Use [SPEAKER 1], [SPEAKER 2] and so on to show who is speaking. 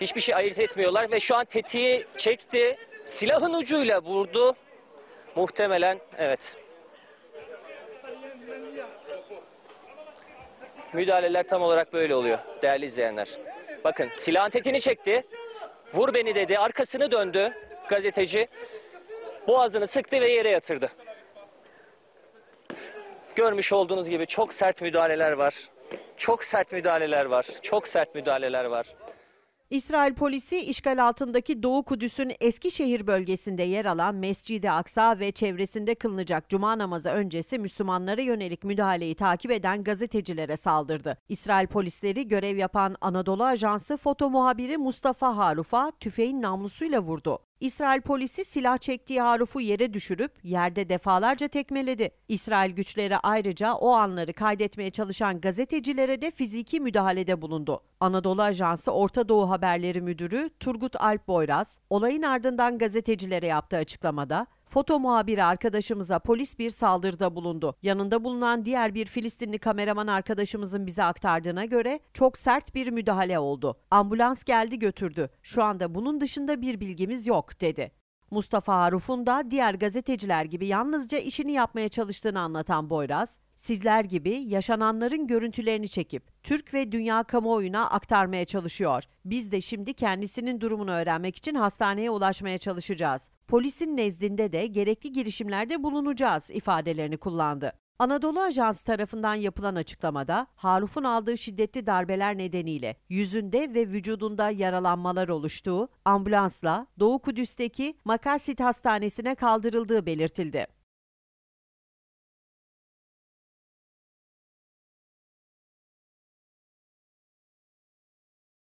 [SPEAKER 1] Hiçbir şey ayırt etmiyorlar ve şu an tetiği çekti. Silahın ucuyla vurdu. Muhtemelen evet. Müdahaleler tam olarak böyle oluyor değerli izleyenler. Bakın silahın tetiğini çekti. Vur beni dedi. Arkasını döndü gazeteci. Boğazını sıktı ve yere yatırdı. Görmüş olduğunuz gibi çok sert müdahaleler var. Çok sert müdahaleler var. Çok sert müdahaleler var.
[SPEAKER 2] İsrail polisi işgal altındaki Doğu Kudüs'ün Eskişehir bölgesinde yer alan Mescid-i Aksa ve çevresinde kılınacak cuma namazı öncesi Müslümanlara yönelik müdahaleyi takip eden gazetecilere saldırdı. İsrail polisleri görev yapan Anadolu Ajansı foto muhabiri Mustafa Haruf'a tüfeğin namlusuyla vurdu. İsrail polisi silah çektiği Haruf'u yere düşürüp yerde defalarca tekmeledi. İsrail güçleri ayrıca o anları kaydetmeye çalışan gazetecilere de fiziki müdahalede bulundu. Anadolu Ajansı Orta Doğu Haberleri Müdürü Turgut Alp Boyraz, olayın ardından gazetecilere yaptığı açıklamada Foto muhabiri arkadaşımıza polis bir saldırıda bulundu. Yanında bulunan diğer bir Filistinli kameraman arkadaşımızın bize aktardığına göre çok sert bir müdahale oldu. Ambulans geldi götürdü. Şu anda bunun dışında bir bilgimiz yok dedi. Mustafa Aruf'un da diğer gazeteciler gibi yalnızca işini yapmaya çalıştığını anlatan Boyraz, sizler gibi yaşananların görüntülerini çekip Türk ve dünya kamuoyuna aktarmaya çalışıyor. Biz de şimdi kendisinin durumunu öğrenmek için hastaneye ulaşmaya çalışacağız. Polisin nezdinde de gerekli girişimlerde bulunacağız ifadelerini kullandı. Anadolu Ajansı tarafından yapılan açıklamada Haruf'un aldığı şiddetli darbeler nedeniyle yüzünde ve vücudunda yaralanmalar oluştuğu, ambulansla Doğu Kudüs'teki Makasit Hastanesi'ne
[SPEAKER 1] kaldırıldığı belirtildi.